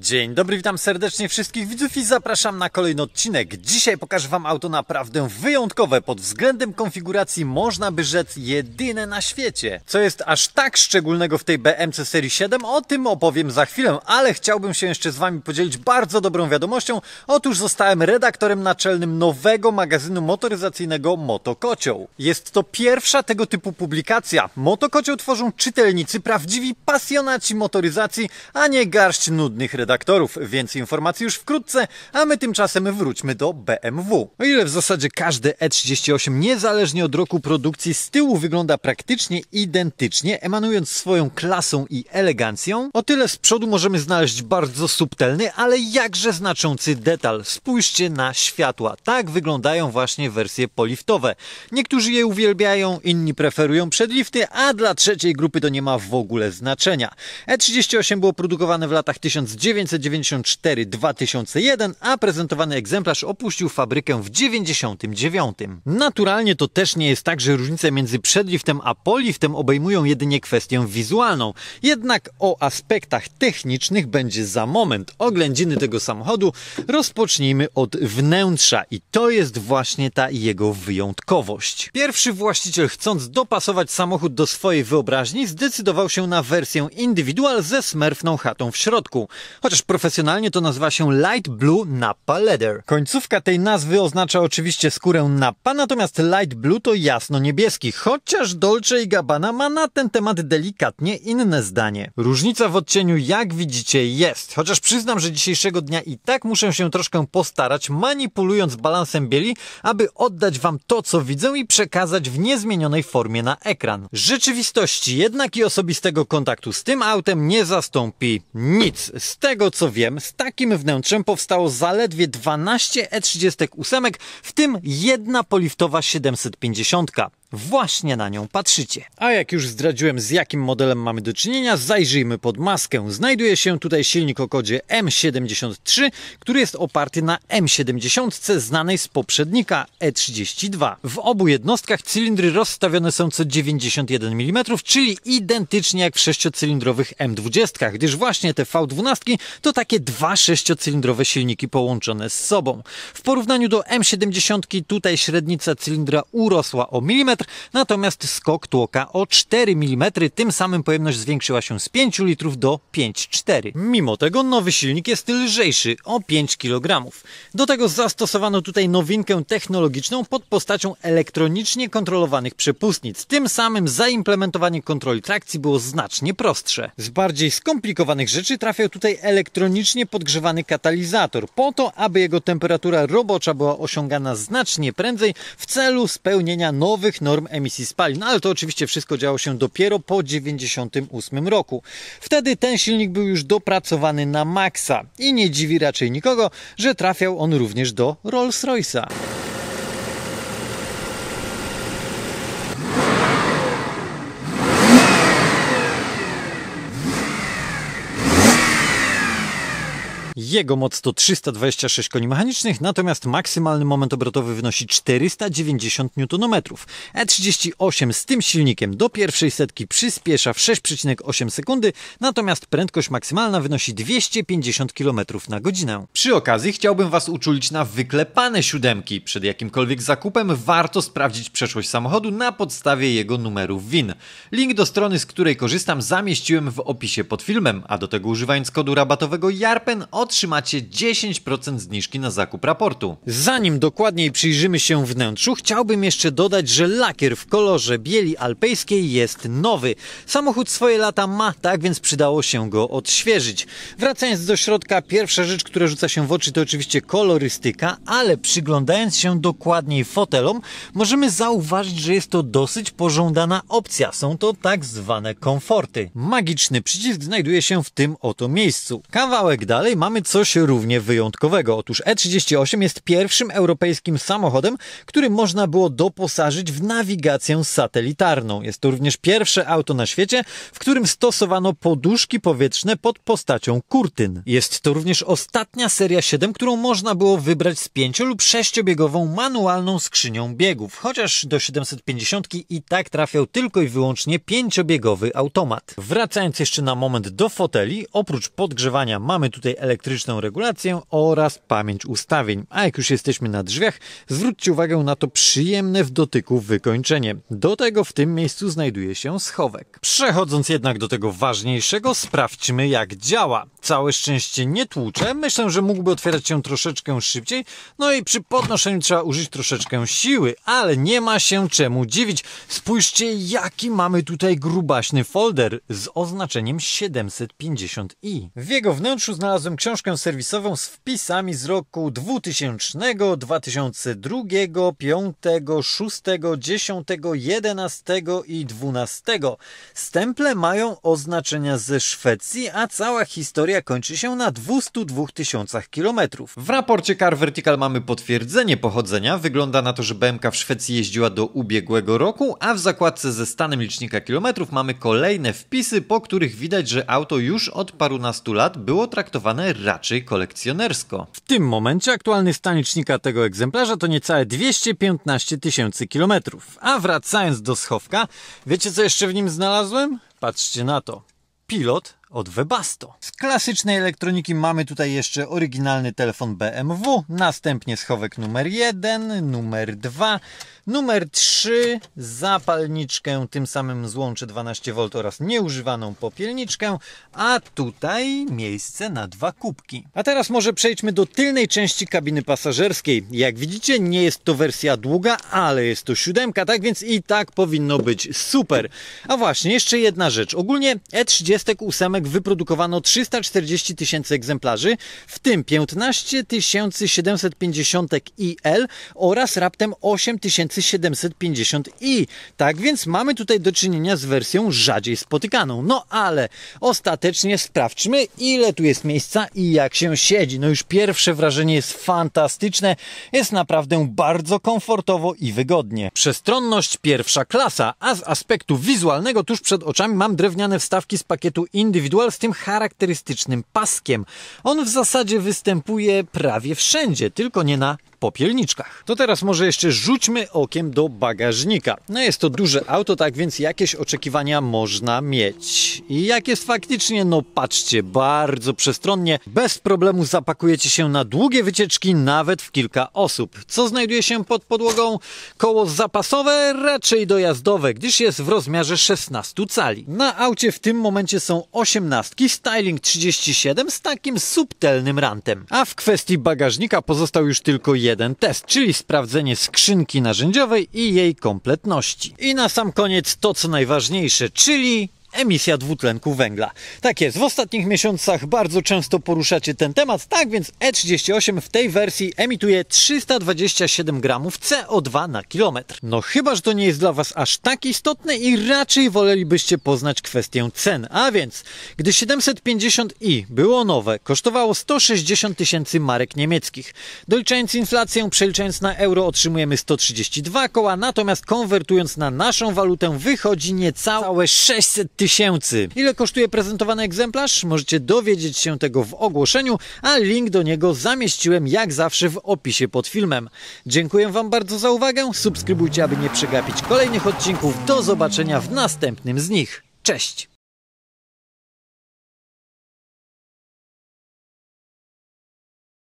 Dzień dobry, witam serdecznie wszystkich widzów i zapraszam na kolejny odcinek. Dzisiaj pokażę Wam auto naprawdę wyjątkowe. Pod względem konfiguracji można by rzec jedyne na świecie. Co jest aż tak szczególnego w tej BMC Serii 7, o tym opowiem za chwilę, ale chciałbym się jeszcze z Wami podzielić bardzo dobrą wiadomością. Otóż zostałem redaktorem naczelnym nowego magazynu motoryzacyjnego Motokocioł. Jest to pierwsza tego typu publikacja. Motokocioł tworzą czytelnicy, prawdziwi pasjonaci motoryzacji, a nie garść nudnych redaktorów redaktorów, więc informacji już wkrótce, a my tymczasem wróćmy do BMW. O ile w zasadzie każdy E38 niezależnie od roku produkcji z tyłu wygląda praktycznie identycznie, emanując swoją klasą i elegancją, o tyle z przodu możemy znaleźć bardzo subtelny, ale jakże znaczący detal. Spójrzcie na światła. Tak wyglądają właśnie wersje poliftowe. Niektórzy je uwielbiają, inni preferują przedlifty, a dla trzeciej grupy to nie ma w ogóle znaczenia. E38 było produkowane w latach 1900 1994-2001, a prezentowany egzemplarz opuścił fabrykę w 1999. Naturalnie to też nie jest tak, że różnice między przedliftem a poliftem obejmują jedynie kwestię wizualną. Jednak o aspektach technicznych będzie za moment. Oględziny tego samochodu rozpocznijmy od wnętrza i to jest właśnie ta jego wyjątkowość. Pierwszy właściciel chcąc dopasować samochód do swojej wyobraźni zdecydował się na wersję indywidual ze smerfną chatą w środku chociaż profesjonalnie to nazywa się Light Blue Napa Leather. Końcówka tej nazwy oznacza oczywiście skórę Napa, natomiast Light Blue to jasno niebieski, chociaż Dolce i Gabbana ma na ten temat delikatnie inne zdanie. Różnica w odcieniu, jak widzicie, jest, chociaż przyznam, że dzisiejszego dnia i tak muszę się troszkę postarać, manipulując balansem bieli, aby oddać Wam to, co widzę i przekazać w niezmienionej formie na ekran. Rzeczywistości jednak i osobistego kontaktu z tym autem nie zastąpi nic. Z tego tego co wiem, z takim wnętrzem powstało zaledwie 12 E38, w tym jedna poliftowa 750. Właśnie na nią patrzycie. A jak już zdradziłem z jakim modelem mamy do czynienia, zajrzyjmy pod maskę. Znajduje się tutaj silnik o kodzie M73, który jest oparty na M70 znanej z poprzednika E32. W obu jednostkach cylindry rozstawione są co 91 mm, czyli identycznie jak w sześciocylindrowych M20, gdyż właśnie te V12 to takie dwa sześciocylindrowe silniki połączone z sobą. W porównaniu do M70 tutaj średnica cylindra urosła o milimetr, natomiast skok tłoka o 4 mm, tym samym pojemność zwiększyła się z 5 litrów do 5,4. Mimo tego nowy silnik jest lżejszy o 5 kg. Do tego zastosowano tutaj nowinkę technologiczną pod postacią elektronicznie kontrolowanych przepustnic. Tym samym zaimplementowanie kontroli trakcji było znacznie prostsze. Z bardziej skomplikowanych rzeczy trafiał tutaj elektronicznie podgrzewany katalizator, po to, aby jego temperatura robocza była osiągana znacznie prędzej w celu spełnienia nowych norm emisji spalin, ale to oczywiście wszystko działo się dopiero po 1998 roku. Wtedy ten silnik był już dopracowany na maksa i nie dziwi raczej nikogo, że trafiał on również do Rolls-Royce'a. Jego moc to 326 koni mechanicznych, natomiast maksymalny moment obrotowy wynosi 490 Nm. E38 z tym silnikiem do pierwszej setki przyspiesza w 6,8 sekundy, natomiast prędkość maksymalna wynosi 250 km na godzinę. Przy okazji chciałbym Was uczulić na wyklepane siódemki. Przed jakimkolwiek zakupem warto sprawdzić przeszłość samochodu na podstawie jego numeru WIN. Link do strony, z której korzystam zamieściłem w opisie pod filmem, a do tego używając kodu rabatowego JARPEN otrzymacie 10% zniżki na zakup raportu. Zanim dokładniej przyjrzymy się wnętrzu, chciałbym jeszcze dodać, że lakier w kolorze bieli alpejskiej jest nowy. Samochód swoje lata ma, tak więc przydało się go odświeżyć. Wracając do środka, pierwsza rzecz, która rzuca się w oczy to oczywiście kolorystyka, ale przyglądając się dokładniej fotelom, możemy zauważyć, że jest to dosyć pożądana opcja. Są to tak zwane komforty. Magiczny przycisk znajduje się w tym oto miejscu. Kawałek dalej mamy mamy coś równie wyjątkowego. Otóż E38 jest pierwszym europejskim samochodem, który można było doposażyć w nawigację satelitarną. Jest to również pierwsze auto na świecie, w którym stosowano poduszki powietrzne pod postacią kurtyn. Jest to również ostatnia seria 7, którą można było wybrać z 5 lub sześciobiegową manualną skrzynią biegów, chociaż do 750 i tak trafiał tylko i wyłącznie pięciobiegowy automat. Wracając jeszcze na moment do foteli, oprócz podgrzewania mamy tutaj elektryczne elektryczną regulację oraz pamięć ustawień. A jak już jesteśmy na drzwiach, zwróćcie uwagę na to przyjemne w dotyku wykończenie. Do tego w tym miejscu znajduje się schowek. Przechodząc jednak do tego ważniejszego, sprawdźmy jak działa całe szczęście nie tłucze. Myślę, że mógłby otwierać się troszeczkę szybciej. No i przy podnoszeniu trzeba użyć troszeczkę siły, ale nie ma się czemu dziwić. Spójrzcie, jaki mamy tutaj grubaśny folder z oznaczeniem 750i. W jego wnętrzu znalazłem książkę serwisową z wpisami z roku 2000, 2002, 5, 6, 10, 11 i 12. Stemple mają oznaczenia ze Szwecji, a cała historia historia kończy się na 202 tysiącach kilometrów. W raporcie Car Vertical mamy potwierdzenie pochodzenia. Wygląda na to, że BMK w Szwecji jeździła do ubiegłego roku, a w zakładce ze stanem licznika kilometrów mamy kolejne wpisy, po których widać, że auto już od parunastu lat było traktowane raczej kolekcjonersko. W tym momencie aktualny stan licznika tego egzemplarza to niecałe 215 tysięcy kilometrów. A wracając do schowka, wiecie co jeszcze w nim znalazłem? Patrzcie na to. Pilot od Webasto. Z klasycznej elektroniki mamy tutaj jeszcze oryginalny telefon BMW, następnie schowek numer 1, numer 2, numer 3, zapalniczkę, tym samym złącze 12V oraz nieużywaną popielniczkę, a tutaj miejsce na dwa kubki. A teraz może przejdźmy do tylnej części kabiny pasażerskiej. Jak widzicie nie jest to wersja długa, ale jest to siódemka, tak więc i tak powinno być super. A właśnie, jeszcze jedna rzecz. Ogólnie E38 wyprodukowano 340 tysięcy egzemplarzy, w tym 15 750 IL oraz raptem 8750 I. Tak więc mamy tutaj do czynienia z wersją rzadziej spotykaną. No ale ostatecznie sprawdźmy, ile tu jest miejsca i jak się siedzi. No już pierwsze wrażenie jest fantastyczne. Jest naprawdę bardzo komfortowo i wygodnie. Przestronność pierwsza klasa, a z aspektu wizualnego tuż przed oczami mam drewniane wstawki z pakietu Indywidualnego Individual z tym charakterystycznym paskiem. On w zasadzie występuje prawie wszędzie, tylko nie na popielniczkach. To teraz może jeszcze rzućmy okiem do bagażnika. No jest to duże auto, tak więc jakieś oczekiwania można mieć. I jak jest faktycznie, no patrzcie, bardzo przestronnie. Bez problemu zapakujecie się na długie wycieczki, nawet w kilka osób. Co znajduje się pod podłogą? Koło zapasowe, raczej dojazdowe, gdyż jest w rozmiarze 16 cali. Na aucie w tym momencie są 18 Styling 37 z takim subtelnym rantem. A w kwestii bagażnika pozostał już tylko jeden jeden test, czyli sprawdzenie skrzynki narzędziowej i jej kompletności. I na sam koniec to, co najważniejsze, czyli emisja dwutlenku węgla. Tak jest, w ostatnich miesiącach bardzo często poruszacie ten temat, tak więc E38 w tej wersji emituje 327 gramów CO2 na kilometr. No chyba, że to nie jest dla Was aż tak istotne i raczej wolelibyście poznać kwestię cen. A więc, gdy 750i było nowe, kosztowało 160 tysięcy marek niemieckich. Doliczając inflację, przeliczając na euro otrzymujemy 132 koła, natomiast konwertując na naszą walutę wychodzi niecałe 600 tysięcy tysięcy. Ile kosztuje prezentowany egzemplarz? Możecie dowiedzieć się tego w ogłoszeniu, a link do niego zamieściłem jak zawsze w opisie pod filmem. Dziękuję Wam bardzo za uwagę, subskrybujcie, aby nie przegapić kolejnych odcinków. Do zobaczenia w następnym z nich. Cześć!